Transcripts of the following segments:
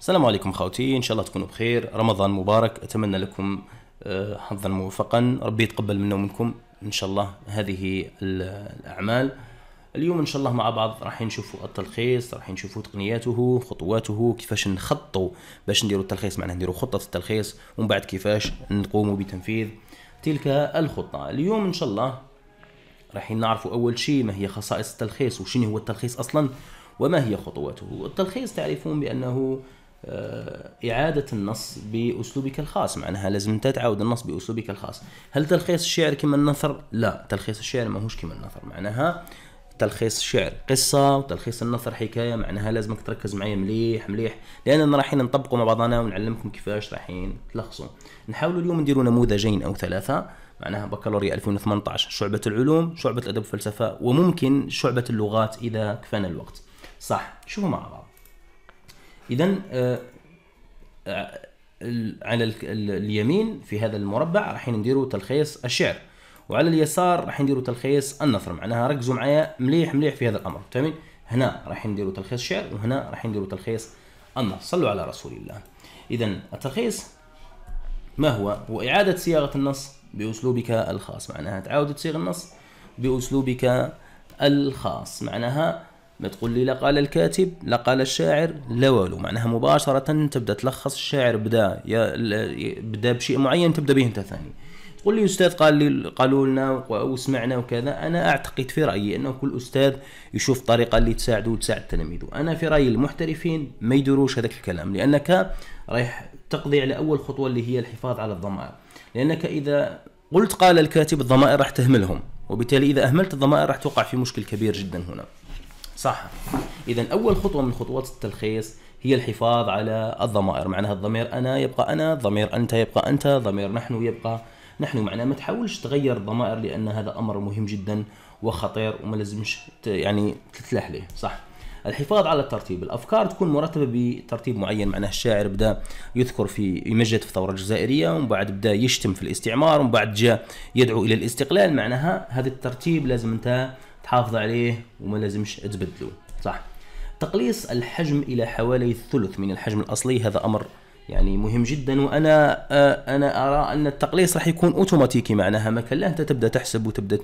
السلام عليكم خوتي ان شاء الله تكونوا بخير رمضان مبارك اتمنى لكم آه، حظا موفقا ربي يتقبل منا ومنكم ان شاء الله هذه الاعمال اليوم ان شاء الله مع بعض راح نشوفوا التلخيص راح نشوفوا تقنياته خطواته كيفاش نخططوا باش نديروا التلخيص معناها نديروا خطه التلخيص ومن بعد كيفاش نقوموا بتنفيذ تلك الخطه اليوم ان شاء الله راح نعرفوا اول شيء ما هي خصائص التلخيص وشنو هو التلخيص اصلا وما هي خطواته التلخيص تعرفون بانه آه، إعادة النص بأسلوبك الخاص معناها لازم أنت تعاود النص بأسلوبك الخاص هل تلخيص الشعر كما النثر؟ لا تلخيص الشعر ماهوش كما النثر معناها تلخيص الشعر قصة وتلخيص النثر حكاية معناها لازمك تركز معايا مليح مليح لأننا رايحين نطبقوا مع بعضنا ونعلمكم كيفاش رايحين تلخصوا نحاولوا اليوم نديروا نموذجين أو ثلاثة معناها بكالوريا 2018 شعبة العلوم شعبة الأدب والفلسفة وممكن شعبة اللغات إذا كفانا الوقت صح شوفوا مع بعض اذا آه، آه، على اليمين في هذا المربع راح نديروا تلخيص الشعر وعلى اليسار راح نديروا تلخيص النثر معناها ركزوا معايا مليح مليح في هذا الامر تمام هنا راح نديروا تلخيص الشعر وهنا راح نديروا تلخيص النثر صلوا على رسول الله اذا التلخيص ما هو هو اعاده صياغه النص باسلوبك الخاص معناها تعاود تصيغ النص باسلوبك الخاص معناها ما تقول لي لا قال الكاتب لا قال الشاعر لا والو معناها مباشرة تبدا تلخص الشاعر بدا بدا بشيء معين تبدا به انت ثاني تقول لي استاذ قال لي قالوا لنا وسمعنا وكذا انا اعتقد في رايي انه كل استاذ يشوف طريقه اللي تساعده وتساعد تلاميذه انا في رايي المحترفين ما يديروش هذاك الكلام لانك رايح تقضي على اول خطوه اللي هي الحفاظ على الضمائر لانك اذا قلت قال الكاتب الضمائر راح تهملهم وبالتالي اذا اهملت الضمائر راح توقع في مشكل كبير جدا هنا صح اذا اول خطوه من خطوات التلخيص هي الحفاظ على الضمائر معناها الضمير انا يبقى انا ضمير انت يبقى انت ضمير نحن يبقى نحن معناها ما تحاولش تغير الضمائر لان هذا امر مهم جدا وخطير وما لازمش يعني تتلح ليه صح الحفاظ على الترتيب الافكار تكون مرتبه بترتيب معين معناه الشاعر بدا يذكر في يمجد في الثوره الجزائريه ومن بعد بدا يشتم في الاستعمار ومن بعد جاء يدعو الى الاستقلال معناها هذا الترتيب لازم انت تحافظ عليه وما لازمش تبدله صح تقليص الحجم الى حوالي الثلث من الحجم الاصلي هذا امر يعني مهم جدا وانا آه، انا ارى ان التقليص راح يكون اوتوماتيكي معناها ما كان لا انت تبدا تحسب وتبدا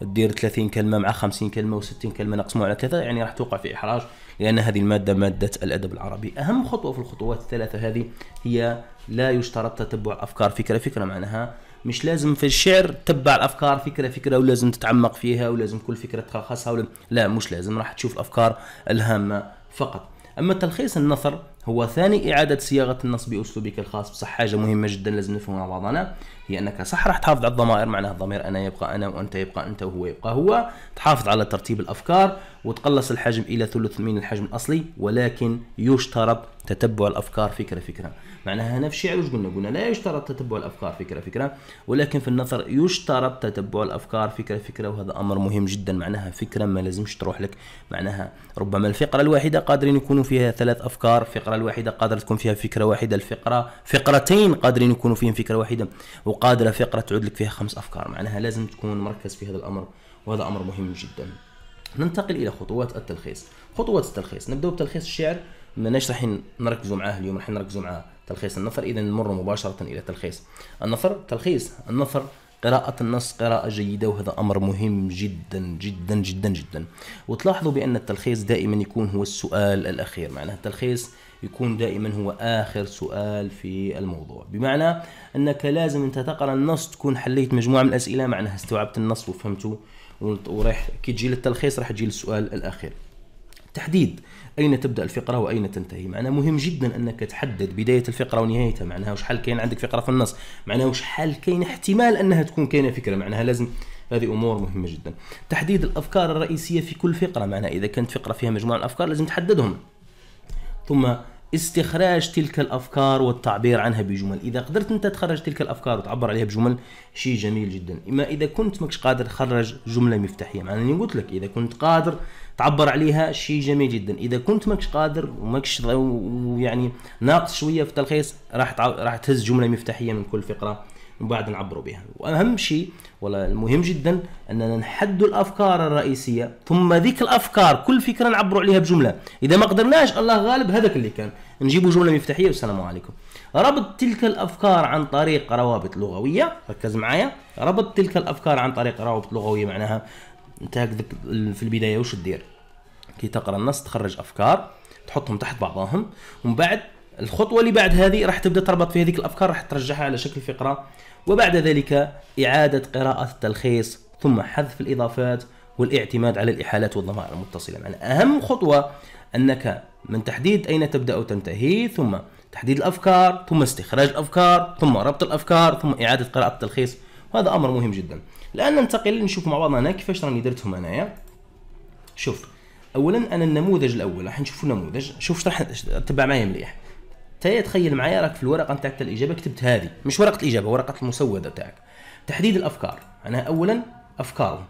تدير 30 كلمه مع 50 كلمه و60 كلمه نقسموا على كذا يعني راح توقع في احراج لان هذه الماده ماده الادب العربي اهم خطوه في الخطوات الثلاثه هذه هي لا يشترط تتبع افكار فكره فكره معناها مش لازم في الشعر تتبع الافكار فكره فكره ولازم تتعمق فيها ولازم كل فكره تلخصها ولا لا مش لازم راح تشوف الافكار الهامه فقط اما تلخيص النثر هو ثاني اعاده صياغه النص باسلوبك الخاص بصح حاجه مهمه جدا لازم نفهمها بعضنا هي انك صح راح تحافظ على الضمائر معناها الضمير انا يبقى انا وانت يبقى انت وهو يبقى هو تحافظ على ترتيب الافكار وتقلص الحجم الى ثلث من الحجم الاصلي ولكن يشترط تتبع الافكار فكره فكره معناها هنا في الشعر قلنا قلنا لا يشترط تتبع الافكار فكره فكره ولكن في النثر يشترط تتبع الافكار فكره فكره وهذا امر مهم جدا معناها فكره ما لازمش تروح لك معناها ربما الفقره الواحده قادرين يكونوا فيها ثلاث افكار الفقره الواحده قادره تكون فيها فكره واحده الفقره فقرتين قادرين يكونوا فيهم فكره واحده وقادره فقره تعود لك فيها خمس افكار معناها لازم تكون مركز في هذا الامر وهذا امر مهم جدا ننتقل الى خطوات التلخيص خطوات التلخيص نبدا بتلخيص الشعر ماناش رايحين نركزوا معاه اليوم رايحين نركزوا معاه تلخيص النثر اذا نمر مباشره الى تلخيص النثر تلخيص النثر قراءة النص قراءة جيدة وهذا أمر مهم جدا جدا جدا جدا وتلاحظوا بأن التلخيص دائما يكون هو السؤال الأخير معناه التلخيص يكون دائما هو آخر سؤال في الموضوع بمعنى أنك لازم أنت تقرأ النص تكون حليت مجموعة من الأسئلة معناها استوعبت النص وفهمته وراح كي تجي للتلخيص راح تجي للسؤال الاخير تحديد اين تبدا الفقره واين تنتهي معناها مهم جدا انك تحدد بدايه الفقره ونهايتها معناها وشحال كاين عندك فقره في النص معناها وشحال كاين احتمال انها تكون كاينه فكره معناها لازم هذه امور مهمه جدا تحديد الافكار الرئيسيه في كل فقره معناها اذا كانت فقره فيها مجموعه من الافكار لازم تحددهم ثم استخراج تلك الافكار والتعبير عنها بجمل اذا قدرت انت تخرج تلك الافكار وتعبر عليها بجمل شيء جميل جدا اما اذا كنت ماكش قادر تخرج جمله مفتاحيه معناني قلت لك اذا كنت قادر تعبر عليها شيء جميل جدا اذا كنت ماكش قادر وماكش يعني ناقص شويه في التلخيص راح راح تهز جمله مفتاحيه من كل فقره ومن بعد نعبروا بها واهم شيء ولا المهم جدا اننا نحدوا الافكار الرئيسيه ثم ذيك الافكار كل فكره نعبروا عليها بجمله اذا ما قدرناش الله غالب هذاك اللي كان نجيبوا جمله مفتاحيه والسلام عليكم ربط تلك الافكار عن طريق روابط لغويه ركز معايا ربط تلك الافكار عن طريق روابط لغويه معناها انت في البدايه وش تدير كي تقرا النص تخرج افكار تحطهم تحت بعضهم ومن بعد الخطوه اللي بعد هذه راح تبدا تربط في هذيك الافكار راح ترجعها على شكل فقره وبعد ذلك إعادة قراءة التلخيص ثم حذف الإضافات والاعتماد على الإحالات والضمائر المتصلة يعني أهم خطوة أنك من تحديد أين تبدأ وتنتهي ثم تحديد الأفكار ثم استخراج الأفكار ثم ربط الأفكار ثم إعادة قراءة التلخيص وهذا أمر مهم جدا الآن ننتقل نشوف مع بعضنا أنا كيفاش راني درتهم أنايا شوف أولا أنا النموذج الأول راح نشوف النموذج شوف راح تبع معايا مليح تخيل معايا راك في الورقه نتاعك الاجابه كتبت هذه مش ورقه الاجابه ورقه المسوده تاعك تحديد الافكار انا اولا افكارهم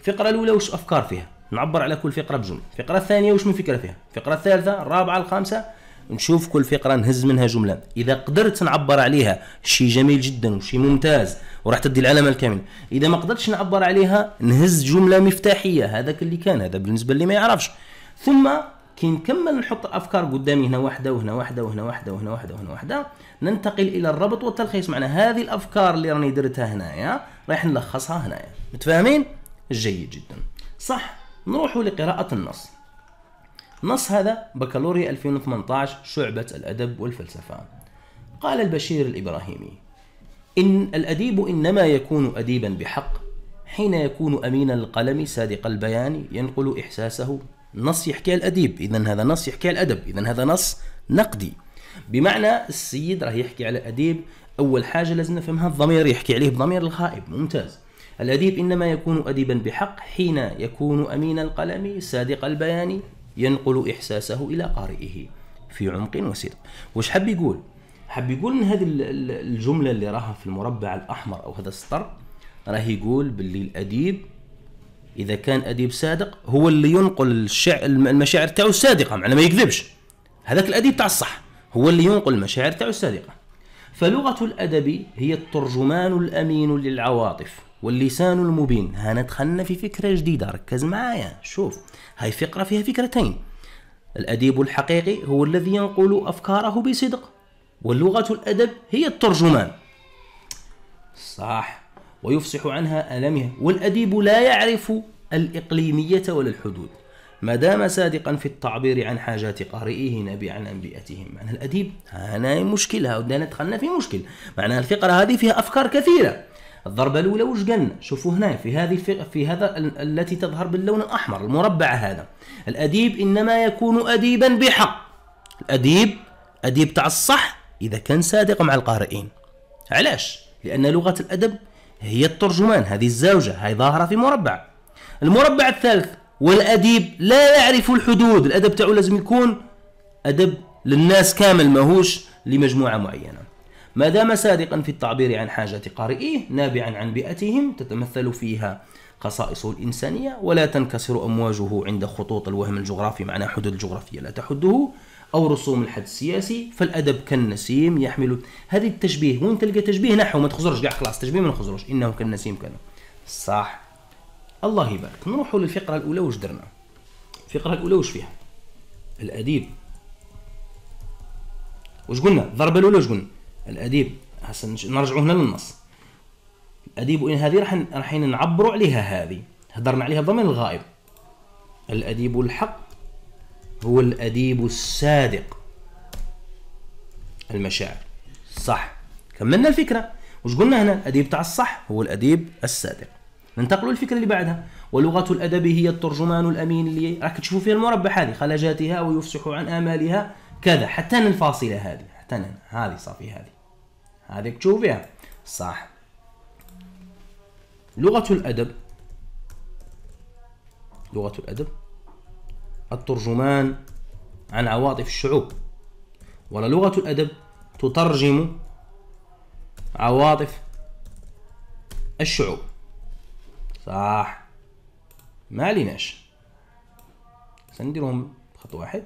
الفقره الاولى وش افكار فيها نعبر على كل فقره بجمله الفقره الثانيه وش من فكره فيها الفقره الثالثه الرابعه الخامسه نشوف كل فقرة نهز منها جملة إذا قدرت نعبر عليها شيء جميل جدا وشيء ممتاز وراح تدي العلامة الكاملة إذا ما قدرتش نعبر عليها نهز جملة مفتاحية هذاك اللي كان هذا بالنسبة اللي ما يعرفش ثم كي نكمل نحط الافكار قدامي هنا واحده وهنا واحده وهنا واحده وهنا واحده وهنا واحده ننتقل الى الربط والتلخيص معنا هذه الافكار اللي راني درتها هنايا رايح نلخصها هنايا متفاهمين جيد جدا صح نروحوا لقراءه النص النص هذا بكالوريا 2018 شعبه الادب والفلسفه قال البشير الابراهيمي ان الاديب انما يكون اديبا بحق حين يكون امين القلم صادق البيان ينقل احساسه نص يحكي الأديب إذا هذا نص يحكي الأدب إذا هذا نص نقدي بمعنى السيد راه يحكي على أديب أول حاجة لازم نفهمها الضمير يحكي عليه بضمير الخائب ممتاز الأديب إنما يكون أديبا بحق حين يكون أمين القلم صادق البيان ينقل إحساسه إلى قارئه في عمق وصدق واش حب يقول حب يقول ان هذه الجمله اللي راها في المربع الاحمر او هذا السطر راه يقول باللي الاديب اذا كان اديب صادق هو اللي ينقل الشعر المشاعر تاعو الصادقه معناه ما يكذبش هذاك الاديب تاع الصح هو اللي ينقل المشاعر تاعو الصادقه فلغه الادب هي الترجمان الامين للعواطف واللسان المبين هنا دخلنا في فكره جديده ركز معايا شوف هاي فقره فيها فكرتين الاديب الحقيقي هو الذي ينقل افكاره بصدق واللغه الادب هي الترجمان صح ويفصح عنها ألمها والأديب لا يعرف الإقليمية ولا الحدود ما دام صادقا في التعبير عن حاجات قارئه نبي عن انبيئتهم معنى الاديب هنا مشكلة هنا دخلنا في مشكل معنى الفقره هذه فيها افكار كثيره الضربه الاولى وش قلنا شوفوا هنا في هذه في هذا التي تظهر باللون الاحمر المربع هذا الاديب انما يكون اديبا بحق الاديب اديب تاع الصح اذا كان صادق مع القارئين علاش لان لغه الادب هي الترجمان هذه الزوجة هي ظاهرة في مربع المربع الثالث والأديب لا يعرف الحدود الأدب تاعو لازم يكون أدب للناس كامل ماهوش لمجموعة معينة ما دام صادقا في التعبير عن حاجة قارئيه نابعا عن بيئتهم تتمثل فيها خصائصه الإنسانية ولا تنكسر أمواجه عند خطوط الوهم الجغرافي معنى حدود الجغرافية لا تحده أو رسوم الحد السياسي فالأدب كالنسيم يحمل هذه التشبيه وين تلقى تشبيه نحو ما تخزرش كاع خلاص تشبيه ما نخزروش إنه كالنسيم كان صح الله يبارك نروحوا للفقرة الأولى واش درنا الفقرة الأولى واش فيها الأديب واش قلنا الضربة الأولى واش قلنا الأديب نرجعوا هنا للنص الأديب وإن هذه راح راح نعبروا عليها هذه هضرنا عليها الضمير الغائب الأديب الحق هو الأديب الصادق المشاعر صح كملنا الفكرة وش قلنا هنا الأديب تاع الصح هو الأديب الصادق ننتقلوا للفكرة اللي بعدها ولغة الأدب هي الترجمان الأمين اللي راك تشوفوا فيها المربع هذه خلجاتها ويفسح عن آمالها كذا حتى الفاصلة هذه حتى هذه صافي هذه هذيك تشوفيها صح لغة الأدب لغة الأدب الترجمان عن عواطف الشعوب ولا لغة الأدب تترجم عواطف الشعوب صح ما عليناش سنديرهم خط واحد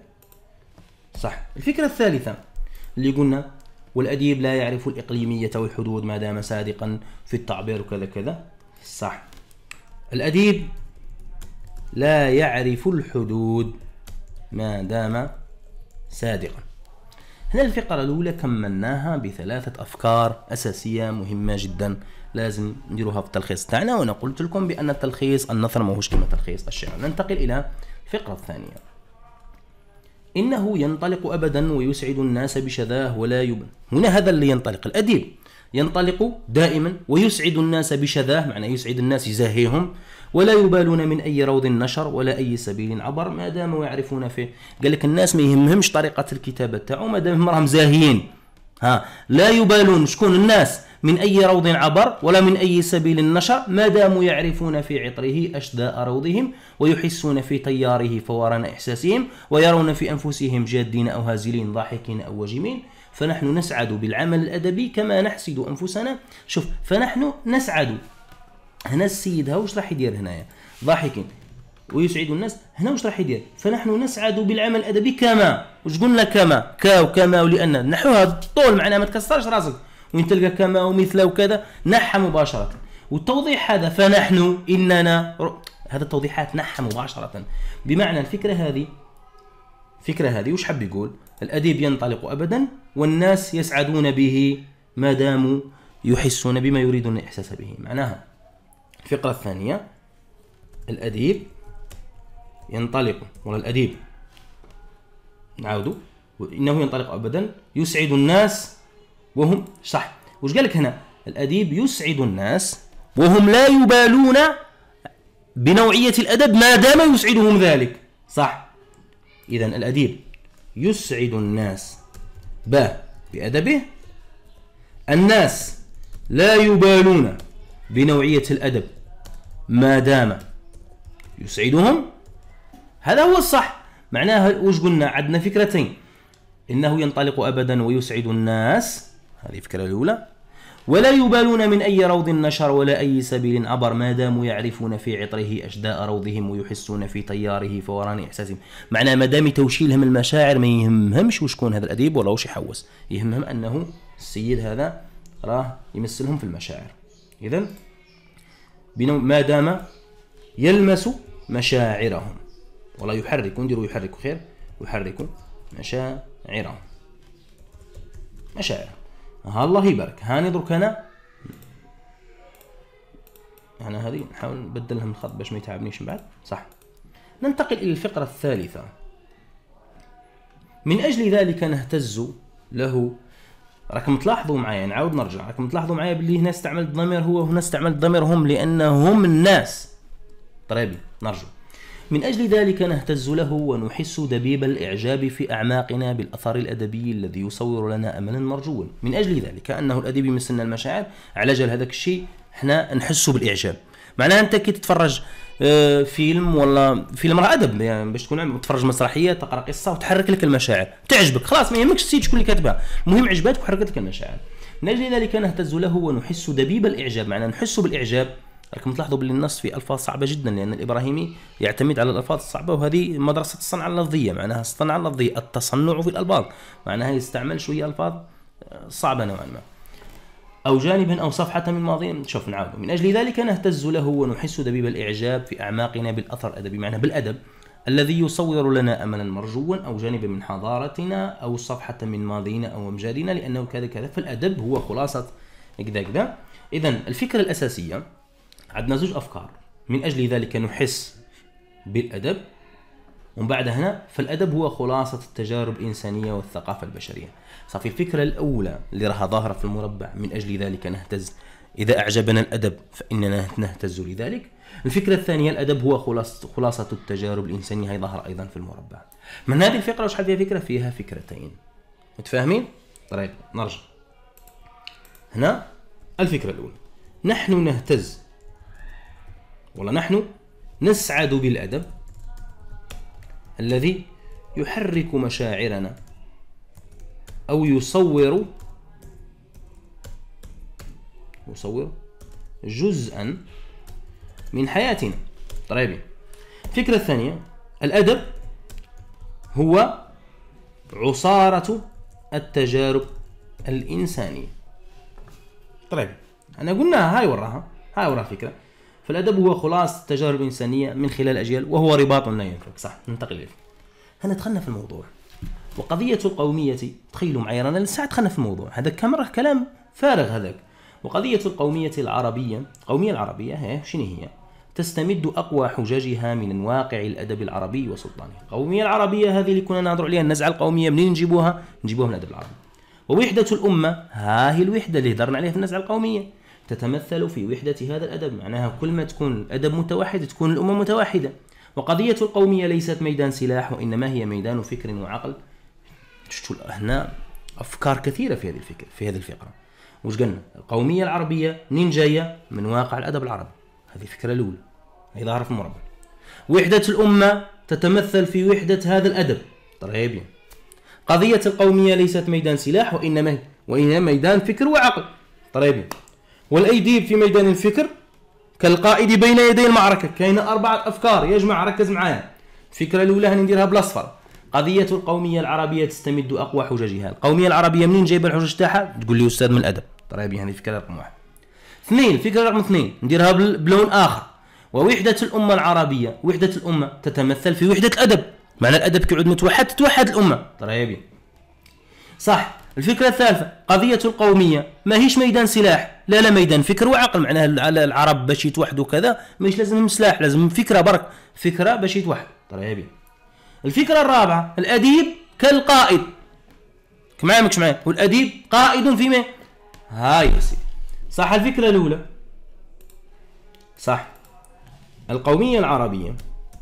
صح الفكرة الثالثة اللي قلنا والأديب لا يعرف الإقليمية والحدود ما دام صادقا في التعبير وكذا كذا صح الأديب لا يعرف الحدود ما دام صادقا هنا الفقرة الأولى كملناها بثلاثة أفكار أساسية مهمة جدا لازم نديروها في التلخيص تاعنا وأنا قلت لكم بأن التلخيص النثر ماهوش كما تلخيص الشعر ننتقل إلى الفقرة الثانية إنه ينطلق أبدا ويسعد الناس بشذاه ولا يبن هنا هذا اللي ينطلق الأديب ينطلق دائما ويسعد الناس بشذاه معنى يسعد الناس يزاهيهم ولا يبالون من أي روض نشر ولا أي سبيل عبر ما داموا يعرفون فيه قال لك الناس ما يهمهمش طريقة الكتابة تاعو ما دامهم راهم زاهيين ها لا يبالون شكون الناس من أي روض عبر ولا من أي سبيل نشر ما داموا يعرفون في عطره أشداء روضهم ويحسون في تياره فوران إحساسهم ويرون في أنفسهم جادين أو هازلين ضاحكين أو وجمين فنحن نسعد بالعمل الأدبي كما نحسد أنفسنا شوف فنحن نسعد هنا السيد ها واش راح يدير هنايا ضاحكين ويسعد الناس هنا واش راح يدير فنحن نسعد بالعمل الادبي كما واش قلنا كما كا وكما ولان نحوها الطول معناها ما تكسرش راسك وين تلقى كما ومثل وكذا نحى مباشره والتوضيح هذا فنحن اننا هذا التوضيحات نحى مباشره بمعنى الفكره هذه الفكره هذه وش حب يقول الأديب ينطلق أبدا والناس يسعدون به ما داموا يحسون بما يريدون الإحساس به معناها الفقرة الثانية الأديب ينطلق ولا الأديب نعاودوا إنه ينطلق أبدا يسعد الناس وهم صح وش قال لك هنا الأديب يسعد الناس وهم لا يبالون بنوعية الأدب ما دام يسعدهم ذلك صح إذا الأديب يسعد الناس ب بأدبه الناس لا يبالون بنوعية الأدب ما دام يسعدهم هذا هو الصح معناها وش قلنا عندنا فكرتين إنه ينطلق أبدا ويسعد الناس هذه الفكرة الأولى ولا يبالون من أي روض نشر ولا أي سبيل عبر ما داموا يعرفون في عطره أجداء روضهم ويحسون في تياره فوران إحساسهم معناه ما دام توشيلهم المشاعر ما يهمهمش وشكون هذا الأديب ولا وش يحوس يهمهم أنه السيد هذا راه يمثلهم في المشاعر إذا ما دام يلمس مشاعرهم ولا يحرك نديروا يحركوا خير يحركوا مشاعرهم مشاعر ها الله يبارك هاني درك انا انا يعني هذه نحاول نبدلها من الخط باش ما يتعبنيش من بعد صح ننتقل الى الفقره الثالثه من اجل ذلك نهتز له راكم تلاحظوا معايا نعاود نرجع راكم تلاحظوا معايا باللي هنا استعملت ضمير هو وهنا استعملت ضميرهم هم الناس طريبي نرجو من أجل ذلك نهتز له ونحس دبيب الإعجاب في أعماقنا بالأثر الأدبي الذي يصور لنا أملا مرجوا من أجل ذلك أنه الأدبي مثلنا المشاعر على جل هذاك الشيء احنا نحس بالإعجاب معناها أنت كي تتفرج آه، فيلم ولا فيلم راه ادب يعني باش تكون تتفرج مسرحيه تقرا قصه وتحرك لك المشاعر تعجبك خلاص ما يهمكش السيد شكون اللي كاتبها المهم عجباتك وحركت لك المشاعر من اجل ذلك نهتز له ونحس دبيب الاعجاب معناها نحس بالاعجاب لكن تلاحظوا باللي النص فيه الفاظ صعبه جدا لان الابراهيمي يعتمد على الالفاظ الصعبه وهذه مدرسه الصنعه اللفظيه معناها الصنعه اللفظيه التصنع في الالفاظ معناها يستعمل شويه الفاظ آه، صعبه نوعا ما أو جانبا أو صفحة من ماضي شوف نعاود من أجل ذلك نهتز له ونحس دبيب الإعجاب في أعماقنا بالأثر الأدبي معناها بالأدب الذي يصور لنا أملا مرجوا أو جانبا من حضارتنا أو صفحة من ماضينا أو أمجادنا لأنه كذا كذا فالأدب هو خلاصة كذا كذا إذا الفكرة الأساسية عندنا زوج أفكار من أجل ذلك نحس بالأدب ومن بعد هنا فالأدب هو خلاصة التجارب الإنسانية والثقافة البشرية صافي الفكرة الأولى اللي راها ظاهرة في المربع من أجل ذلك نهتز إذا أعجبنا الأدب فإننا نهتز لذلك الفكرة الثانية الأدب هو خلاصة خلاصة التجارب الإنسانية هي ظاهرة أيضا في المربع من هذه الفقرة واش فيها فكرة فيها فكرتين متفاهمين؟ طيب نرجع هنا الفكرة الأولى نحن نهتز نحن نسعد بالأدب الذي يحرك مشاعرنا أو يصور يصور جزءا من حياتنا طيب الفكرة الثانية الأدب هو عصارة التجارب الإنسانية طيب أنا قلناها هاي وراها هاي وراها فكرة فالأدب هو خلاص تجارب إنسانية من خلال أجيال وهو رباط لا ينفك صح ننتقل إليه هنا دخلنا في الموضوع وقضية القومية تخيلوا معي رانا لسا دخلنا في الموضوع هذا كم راه كلام فارغ هذاك وقضية القومية العربية القومية العربية هي شنو هي تستمد أقوى حججها من واقع الأدب العربي وسلطانه القومية العربية هذه اللي كنا نهضروا عليها النزعة القومية منين نجيبوها نجيبوها من الأدب العربي ووحدة الأمة ها هي الوحدة اللي هضرنا عليها في النزعة القومية تتمثل في وحدة هذا الأدب معناها كل ما تكون الأدب متوحد تكون الأمة متوحدة وقضية القومية ليست ميدان سلاح وإنما هي ميدان فكر وعقل شفتوا هنا أفكار كثيرة في هذه الفكرة في هذه الفقرة واش قلنا القومية العربية منين جاية من واقع الأدب العربي هذه الفكرة الأولى هي ظاهرة في المربع وحدة الأمة تتمثل في وحدة هذا الأدب طيب قضية القومية ليست ميدان سلاح وإنما وإنما ميدان فكر وعقل طيب والأيديب في ميدان الفكر كالقائد بين يدي المعركة كاين أربعة أفكار يجمع ركز معايا الفكرة الأولى هنديرها بالأصفر قضية القومية العربية تستمد أقوى حججها القومية العربية منين جايبة الحجج تاعها تقول لي أستاذ من الأدب طيب هذه فكرة رقم واحد اثنين الفكرة رقم اثنين نديرها بلون آخر ووحدة الأمة العربية وحدة الأمة تتمثل في وحدة الأدب معنى الأدب كيعود متوحد تتوحد الأمة طيب صح الفكرة الثالثة قضية القومية ما هيش ميدان سلاح لا لا ميدان فكر وعقل معناها العرب باش يتوحدوا كذا مش لازمهم سلاح لازمهم فكرة برك فكرة باش يتوحدوا طيب الفكرة الرابعة الأديب كالقائد معايا ماكش معايا والأديب قائد في ما هاي يا سيدي صح الفكرة الأولى صح القومية العربية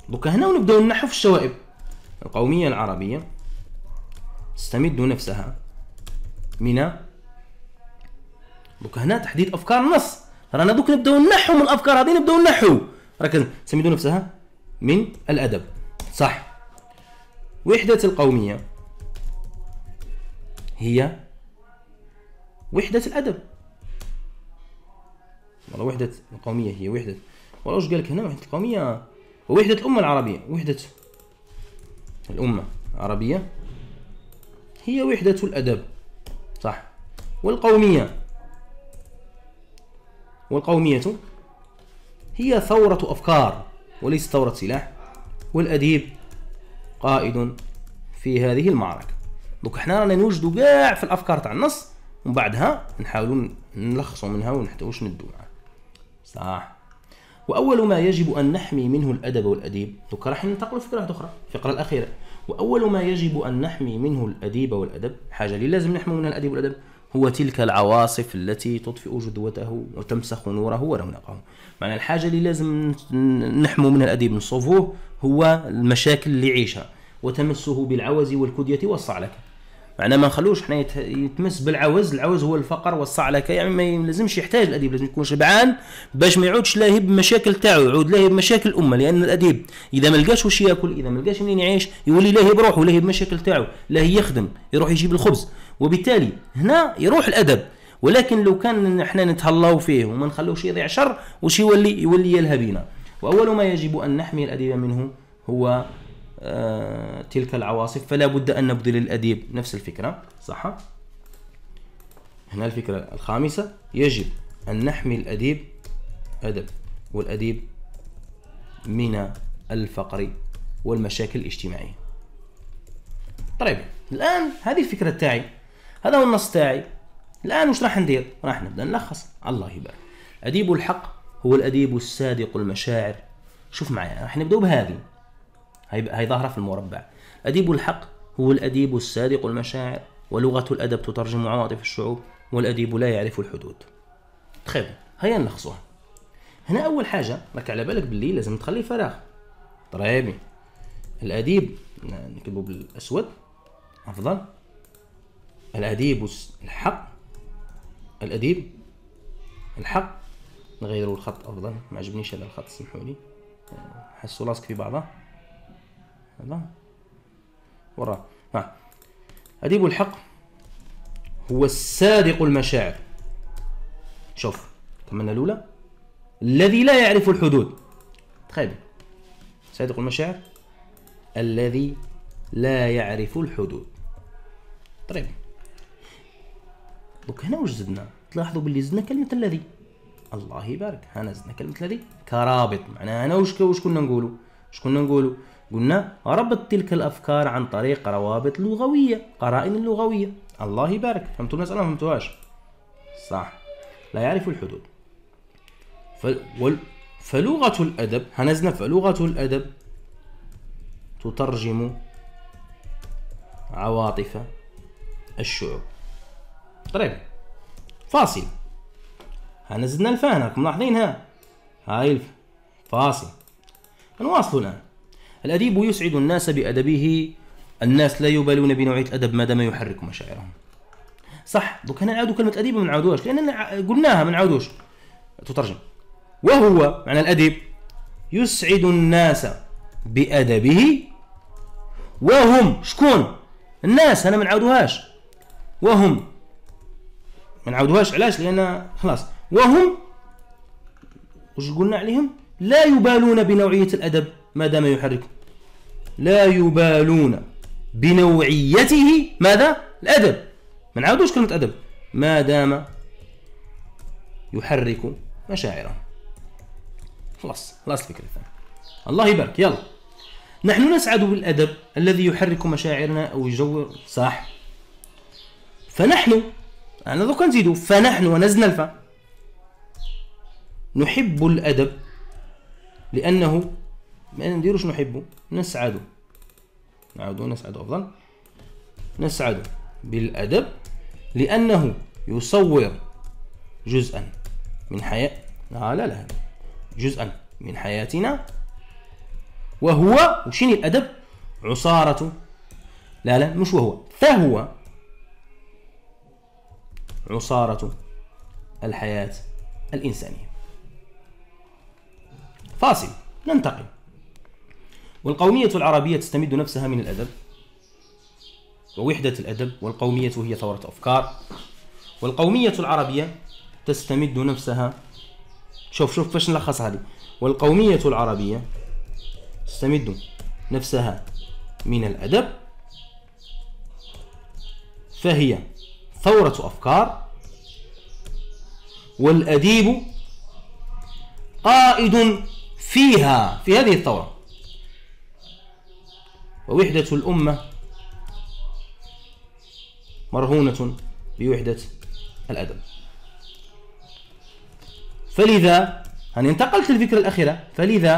دوكا هنا ونبداو نحو في الشوائب القومية العربية تستمد نفسها مينا دوك هنا تحديد افكار النص رانا دوك نبداو نحو من الافكار هذه نبداو نحو راك سميتو نفسها من الادب صح وحدة القومية هي وحدة الادب والله وحدة القومية هي وحدة والله واش قالك هنا وحدة القومية وحدة الأمة العربية وحدة الأمة العربية هي وحدة الأدب صح والقومية والقومية هي ثورة أفكار وليس ثورة سلاح والأديب قائد في هذه المعركة دوك حنا رانا نوجدوا كاع في الأفكار تاع النص ومن بعدها نحاولوا نلخصوا منها ونحتوى واش ندوا صح وأول ما يجب أن نحمي منه الأدب والأديب دوك راح ننتقلوا فكرة أخرى الفقرة الأخيرة وأول ما يجب أن نحمي منه الأديب والأدب حاجة اللي لازم نحمي منها الأديب والأدب هو تلك العواصف التي تطفئ جذوته وتمسخ نوره ورونقه معنى الحاجة اللي لازم نحمو منها الأديب نصوفوه هو المشاكل اللي يعيشها وتمسه بالعوز والكدية والصعلكة معنا ما نخلوش حنا يتمس بالعوز العوز هو الفقر والصعلكه يعني ما لازمش يحتاج الاديب لازم يكون شبعان باش ما يعودش لاهي بمشاكل تاعو يعود لاهي بمشاكل الامه لان الاديب اذا ما لقاش واش ياكل اذا ما لقاش منين يعيش يولي لاهي بروحه لاهي بمشاكل تاعو لاهي يخدم يروح يجيب الخبز وبالتالي هنا يروح الادب ولكن لو كان احنا نتهلاو فيه وما نخلوش يضيع شر واش يولي يولي يلهى بينا واول ما يجب ان نحمي الاديب منه هو آه، تلك العواصف فلا بد أن نبذل الأديب نفس الفكرة صح؟ هنا الفكرة الخامسة يجب أن نحمي الأديب أدب والأديب من الفقر والمشاكل الاجتماعية طيب الآن هذه الفكرة تاعي هذا هو النص تاعي الآن وش راح ندير؟ راح نبدأ نلخص الله يبارك أديب الحق هو الأديب الصادق المشاعر شوف معايا راح نبدأ بهذه هي ظاهرة في المربع أديب الحق هو الأديب الصادق المشاعر ولغة الأدب تترجم عواطف الشعوب والأديب لا يعرف الحدود تخيل هيا نلخصوها هنا أول حاجة راك على بالك باللي لازم تخلي فراغ طريبي الأديب نكتبو بالأسود أفضل الأديب الحق الأديب الحق نغيروا الخط أفضل ما عجبنيش هذا الخط سمحولي أه، حسوا راسك في بعضه الله وراه ها أديب الحق هو السادق المشاعر شوف كملنا الأولى الذي لا يعرف الحدود تخيل صادق المشاعر الذي لا يعرف الحدود طيب دوك هنا واش زدنا تلاحظوا باللي زدنا كلمه الذي الله يبارك هنا زدنا كلمه الذي كرابط معناها هنا واش واش كنا نقولوا واش كنا نقولوا قلنا ربط تلك الافكار عن طريق روابط لغويه قرائن لغويه الله يبارك فهمتوا المساله ما فهمتوهاش صح لا يعرف الحدود وال... فلغه الادب هنزنا فلغه الادب تترجم عواطف الشعوب طيب فاصل هنزلنا الفان راكم ملاحظينها هاي الف... فاصل نواصلوا الان الأديب يسعد الناس بأدبه الناس لا يبالون بنوعية الأدب ما دام يحرك مشاعرهم صح دوك هنا نعاودوا كلمة أديب ما نعاودوهاش لأننا قلناها ما نعاودوش تترجم وهو معنى الأديب يسعد الناس بأدبه وهم شكون الناس أنا ما نعاودوهاش وهم ما نعاودوهاش علاش لأن خلاص وهم وش قلنا عليهم لا يبالون بنوعية الأدب ما دام يحرك لا يبالون بنوعيته ماذا الأدب ما نعاودوش كلمة أدب ما دام يحرك مشاعره خلاص خلاص الفكرة الثانية الله يبارك يلا نحن نسعد بالأدب الذي يحرك مشاعرنا أو يجور صح فنحن أنا دوك نزيدو فنحن ونزن الفا نحب الأدب لأنه ما نديرو شنو نحبو نسعدو نعاودو نسعدو أفضل نسعدو بالأدب لأنه يصور جزءا من حياة لا لا لا جزءا من حياتنا وهو وشين الأدب عصارة لا لا مش وهو فهو عصارة الحياة الإنسانية فاصل ننتقل والقومية العربية تستمد نفسها من الأدب ووحدة الأدب والقومية هي ثورة أفكار والقومية العربية تستمد نفسها شوف شوف باش نلخص هذه والقومية العربية تستمد نفسها من الأدب فهي ثورة أفكار والأديب قائد فيها في هذه الثورة ووحدة الأمة مرهونة بوحدة الأدب فلذا هاني انتقلت للفكرة الأخيرة فلذا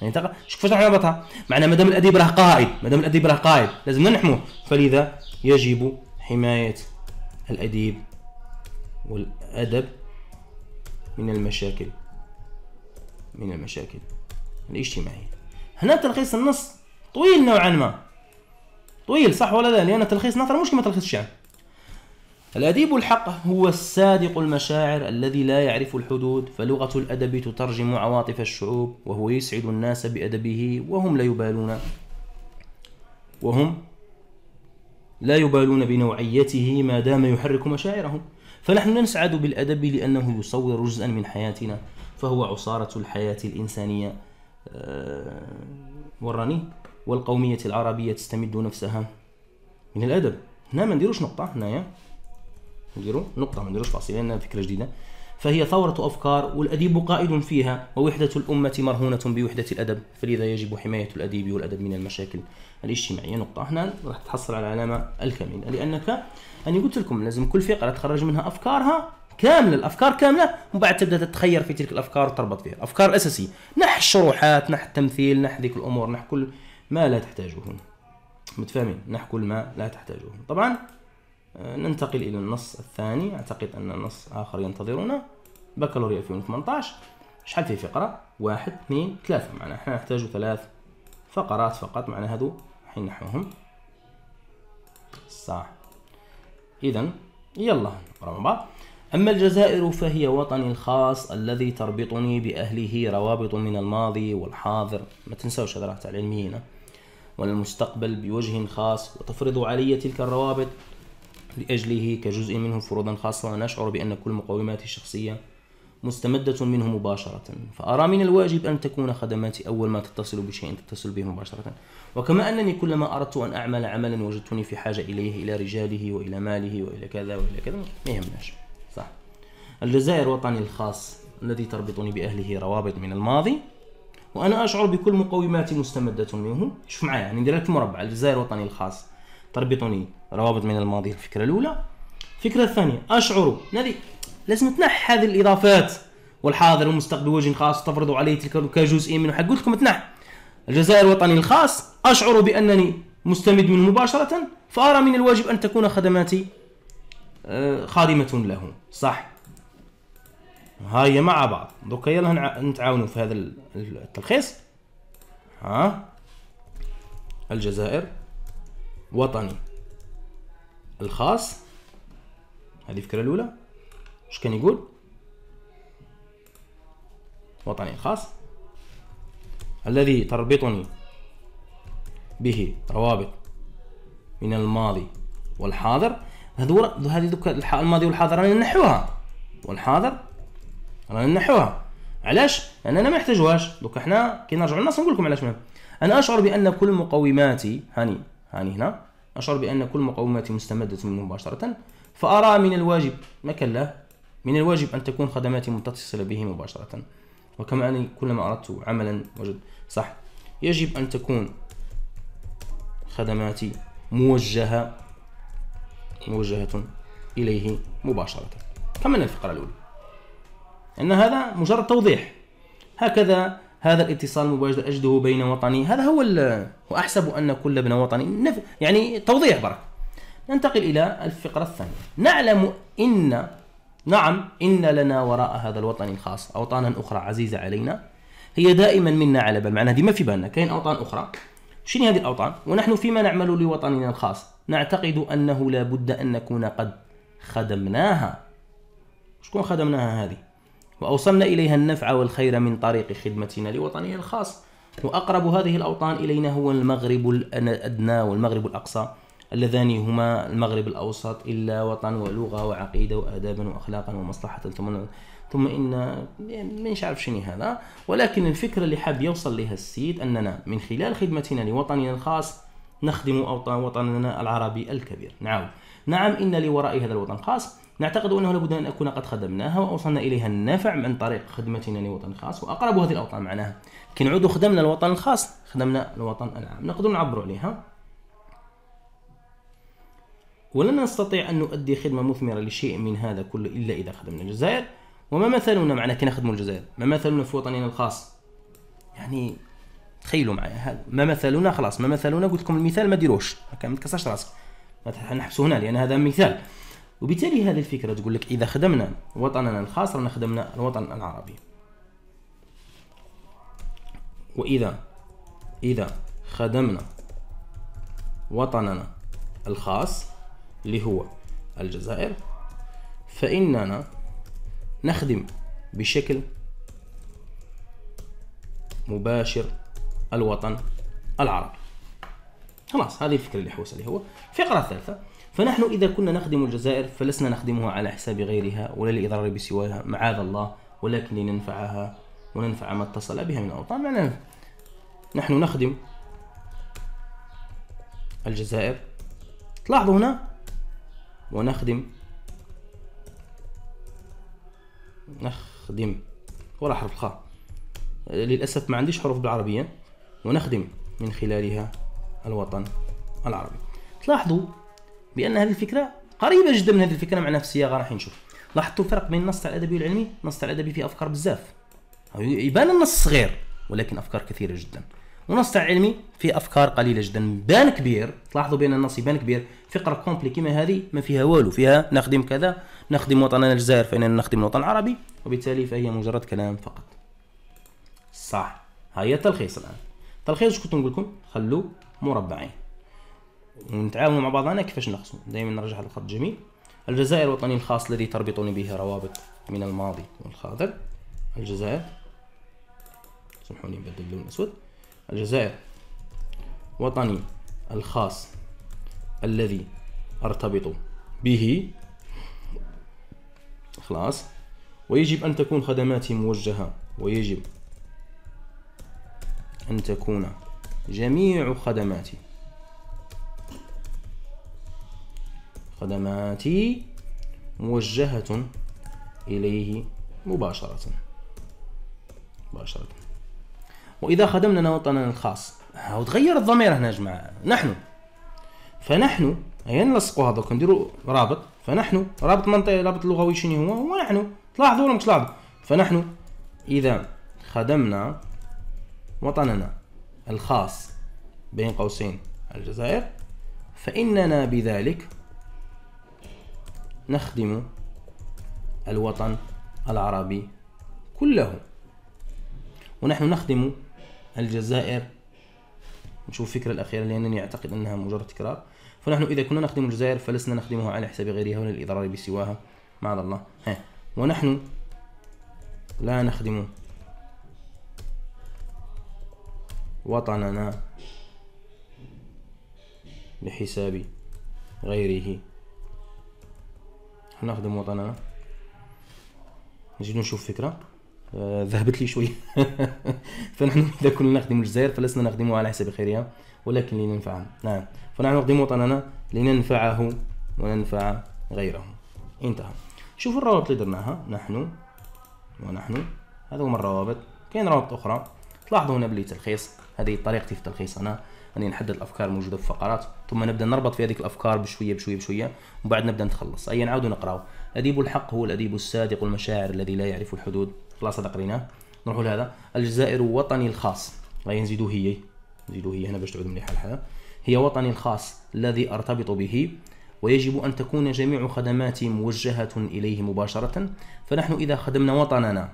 هاني انتقل شوف كيفاش نربطها معنا مادام الأديب راه قائد مادام الأديب راه قائد لازمنا نحموه فلذا يجب حماية الأديب والأدب من المشاكل من المشاكل الاجتماعية هنا تلخيص النص طويل نوعا ما طويل صح ولا لا لان تلخيص نثر مش كما تلخيص شعر الأديب الحق هو السادق المشاعر الذي لا يعرف الحدود فلغة الأدب تترجم عواطف الشعوب وهو يسعد الناس بأدبه وهم لا يبالون وهم لا يبالون بنوعيته ما دام يحرك مشاعرهم فنحن نسعد بالأدب لأنه يصور جزءا من حياتنا فهو عصارة الحياة الإنسانية آه، وراني والقومية العربية تستمد نفسها من الأدب هنا ما نديروش نقطة هنايا نديرو نقطة ما نديروش فاصلة لأنها فكرة جديدة فهي ثورة أفكار والأديب قائد فيها ووحدة الأمة مرهونة بوحدة الأدب فلذا يجب حماية الأديب والأدب من المشاكل الاجتماعية نقطة هنا راح تحصل على العلامة الكاملة لأنك أنا قلت لكم لازم كل فقرة تخرج منها أفكارها كاملة الأفكار كاملة ومن بعد تبدأ تتخير في تلك الأفكار وتربط فيها أفكار أساسية نح الشروحات نح التمثيل نح ذيك الأمور نح كل ما لا تحتاجه متفاهمين نحكوا ما لا تحتاجه طبعا آه، ننتقل إلى النص الثاني أعتقد أن نص آخر ينتظرنا بكالوريا 2018 شحال في فقرة واحد اثنين ثلاثة معنا احنا نحتاج ثلاث فقرات فقط معنا هذو حين نحوهم صح إذا يلا نقرأ مع بعض أما الجزائر فهي وطني الخاص الذي تربطني بأهله روابط من الماضي والحاضر ما تنسوش هذا راه تاع العلميين والمستقبل بوجه خاص وتفرض علي تلك الروابط لأجله كجزء منه فروضا خاصة وأنا أشعر بأن كل مقوماتي الشخصية مستمدة منه مباشرة فأرى من الواجب أن تكون خدماتي أول ما تتصل بشيء تتصل به مباشرة وكما أنني كلما أردت أن أعمل عملا وجدتني في حاجة إليه إلى رجاله وإلى ماله وإلى كذا وإلى كذا ما يهمناش صح الجزائر وطني الخاص الذي تربطني بأهله روابط من الماضي وانا اشعر بكل مقوماتي مستمده منه شوف معايا يعني ندير لك المربع الجزائر الوطني الخاص تربطني روابط من الماضي الفكره الاولى الفكره الثانيه اشعر نادي لازم تنح هذه الاضافات والحاضر والمستقبل وجه خاص تفرض عليه تلك كجزء منه حق قلت لكم تنح الجزائر الوطني الخاص اشعر بانني مستمد منه مباشره فارى من الواجب ان تكون خدماتي آه، خادمه له صح ها هي مع بعض دوكا يلا نتعاونوا في هذا التلخيص ها الجزائر وطني الخاص هذه الفكره الاولى اش كان يقول وطني الخاص الذي تربطني به روابط من الماضي والحاضر هذو هذه الماضي والحاضر رانا نحوها والحاضر رانا نحوها علاش لاننا ما نحتاجوهاش دوك حنا كي نرجعوا للنص نقول لكم علاش مهم انا اشعر بان كل مقوماتي هاني هاني هنا اشعر بان كل مقوماتي مستمده منه مباشره فارى من الواجب ما له من الواجب ان تكون خدماتي متصله به مباشره وكما اني كلما اردت عملا وجد صح يجب ان تكون خدماتي موجهه موجهه اليه مباشره كما الفقره الاولى ان هذا مجرد توضيح هكذا هذا الاتصال المباشر اجده بين وطني هذا هو واحسب ان كل ابن وطني يعني توضيح برك ننتقل الى الفقره الثانيه نعلم ان نعم ان لنا وراء هذا الوطن الخاص اوطانا اخرى عزيزه علينا هي دائما منا على بال معناها ما في بالنا كاين اوطان اخرى شنو هذه الاوطان ونحن فيما نعمل لوطننا الخاص نعتقد انه لا بد ان نكون قد خدمناها شكون خدمناها هذه وأوصلنا إليها النفع والخير من طريق خدمتنا لوطننا الخاص وأقرب هذه الأوطان إلينا هو المغرب الأدنى والمغرب الأقصى اللذان هما المغرب الأوسط إلا وطن ولغة وعقيدة وآدابا وأخلاقا ومصلحة ثم ثم إن يعني مانيش عارف شنو هذا ولكن الفكرة اللي حاب يوصل لها السيد أننا من خلال خدمتنا لوطننا الخاص نخدم أوطان وطننا العربي الكبير نعم نعم إن لوراء هذا الوطن خاص نعتقد أنه لابد أن أكون قد خدمناها وأوصلنا إليها النفع من طريق خدمتنا لوطن خاص وأقرب هذه الأوطان معناها كي نعود خدمنا الوطن الخاص خدمنا الوطن العام نقدر نعبر عليها ولن نستطيع أن نؤدي خدمة مثمرة لشيء من هذا كله إلا إذا خدمنا الجزائر وما مثلنا معنا كي نخدموا الجزائر ما مثلنا في وطننا الخاص يعني تخيلوا معايا هذا ما مثلنا خلاص ما مثلنا قلت لكم المثال ما ديروش ما تكسرش راسك نحبسوا هنا لأن هذا مثال وبالتالي هذه الفكرة تقول لك إذا خدمنا وطننا الخاص رانا خدمنا الوطن العربي وإذا إذا خدمنا وطننا الخاص اللي هو الجزائر فإننا نخدم بشكل مباشر الوطن العربي خلاص هذه الفكرة اللي حوس عليه هو الفقرة الثالثة فنحن إذا كنا نخدم الجزائر فلسنا نخدمها على حساب غيرها ولا لإضرار بسواها معاذ الله ولكن لننفعها وننفع ما اتصل بها من الاوطان معنا نحن نخدم الجزائر تلاحظوا هنا ونخدم نخدم ولا حرف الخاء للأسف ما عنديش حروف بالعربية ونخدم من خلالها الوطن العربي تلاحظوا بان هذه الفكره قريبه جدا من هذه الفكره مع نفس الصياغه راح نشوف لاحظتوا الفرق بين النص تاع الادبي والعلمي النص تاع الادبي فيه افكار بزاف يبان النص صغير ولكن افكار كثيره جدا ونص تاع العلمي فيه افكار قليله جدا بان كبير تلاحظوا بان النص يبان كبير فقره كومبلي كيما هذه ما فيها والو فيها نخدم كذا نخدم وطننا الجزائر فاننا نخدم الوطن العربي وبالتالي فهي مجرد كلام فقط صح هيا التلخيص الان تلخيص كنت نقول لكم خلوا مربعين ونتعاونوا مع بعضنا كيفاش نقسم دائما نرجع للخط الجميل الجزائر الوطني الخاص الذي تربطني به روابط من الماضي والحاضر الجزائر سمحوني نبدل اللون الاسود الجزائر وطني الخاص الذي ارتبط به خلاص ويجب ان تكون خدماتي موجهه ويجب ان تكون جميع خدماتي خدماتي موجهة إليه مباشرة مباشرة وإذا خدمنا وطننا الخاص وتغير الضمير هنا يا جماعة نحن فنحن هي نلصقوا هذا كنديروا رابط فنحن رابط منطقي رابط لغوي شنو هو هو نحن تلاحظوا ولا مش تلاحظوا فنحن إذا خدمنا وطننا الخاص بين قوسين الجزائر فإننا بذلك نخدم الوطن العربي كله ونحن نخدم الجزائر نشوف الفكرة الأخيرة لأنني أعتقد أنها مجرد تكرار فنحن إذا كنا نخدم الجزائر فلسنا نخدمها على حساب غيرها ولا الإضرار بسواها مع الله ها. ونحن لا نخدم وطننا بحساب غيره نخدم وطننا نجي نشوف فكرة آه، ذهبت لي شويه فنحن اذا كنا نخدم الجزائر فلسنا نخدمها على حساب خيرها ولكن لننفعها نعم فنحن نخدم وطننا لننفعه وننفع غيره انتهى شوفوا الروابط اللي درناها نحن ونحن هذا هو الروابط كاين روابط اخرى تلاحظوا هنا بلي تلخيص هذه طريقتي في التلخيص انا راني نحدد الافكار الموجوده في فقرات ثم نبدا نربط في هذيك الافكار بشويه بشويه بشويه ومن بعد نبدا نتخلص اي نعاود نقراو اديب الحق هو الاديب الصادق المشاعر الذي لا يعرف الحدود خلاص هذا قريناه نروحوا لهذا الجزائر وطني الخاص غادي نزيدو هي نزيدو هي هنا باش تعود مليحه الحاله هي وطني الخاص الذي ارتبط به ويجب أن تكون جميع خدماتي موجهة إليه مباشرة فنحن إذا خدمنا وطننا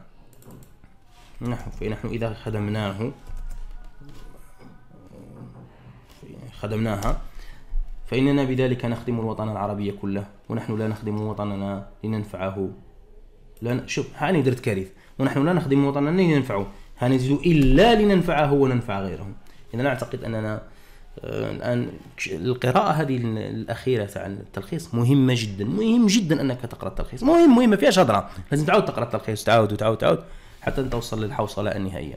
نحن فنحن إذا خدمناه خدمناها فإننا بذلك نخدم الوطن العربي كله ونحن لا نخدم وطننا لننفعه لا ن... شوف هاني درت كارثة ونحن لا نخدم وطننا لننفعه نزيد إلا لننفعه وننفع غيره إذا أعتقد أننا آه، الآن القراءة هذه الأخيرة تاع التلخيص مهمة جدا مهم جدا أنك تقرأ التلخيص مهم مهمة فيهاش هضرة لازم تعاود تقرأ التلخيص تعاود وتعاود تعاود حتى توصل للحوصلة النهائية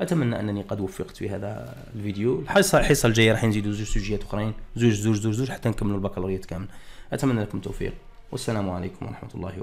اتمنى انني قد وفقت في هذا الفيديو الحصه الحصه الجايه راح نزيدوا زوج سوجيات اخرين زوج زوج زوج زوج حتى نكملوا البكالوريات كامل اتمنى لكم التوفيق والسلام عليكم ورحمه الله وبركاته